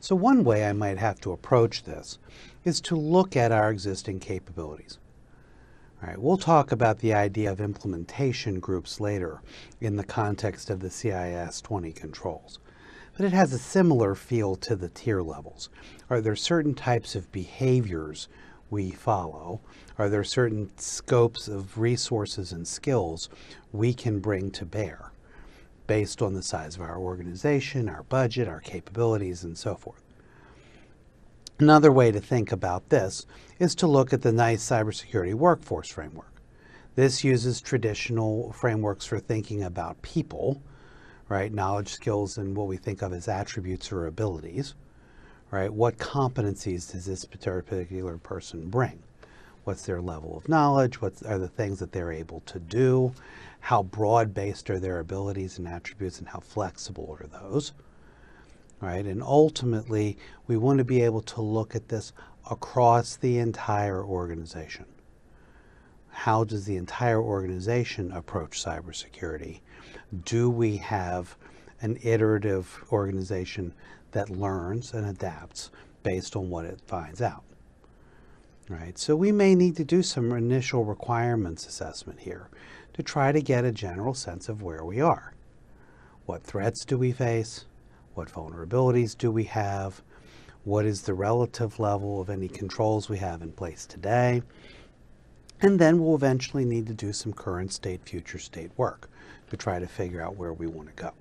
So one way I might have to approach this is to look at our existing capabilities. All right, we'll talk about the idea of implementation groups later in the context of the CIS 20 controls. But it has a similar feel to the tier levels. Are there certain types of behaviors we follow? Are there certain scopes of resources and skills we can bring to bear? based on the size of our organization, our budget, our capabilities, and so forth. Another way to think about this is to look at the NICE Cybersecurity Workforce Framework. This uses traditional frameworks for thinking about people, right? Knowledge, skills, and what we think of as attributes or abilities, right? What competencies does this particular person bring? What's their level of knowledge? What are the things that they're able to do? How broad based are their abilities and attributes, and how flexible are those? Right? And ultimately, we want to be able to look at this across the entire organization. How does the entire organization approach cybersecurity? Do we have an iterative organization that learns and adapts based on what it finds out? right? So we may need to do some initial requirements assessment here to try to get a general sense of where we are. What threats do we face? What vulnerabilities do we have? What is the relative level of any controls we have in place today? And then we'll eventually need to do some current state, future state work to try to figure out where we want to go.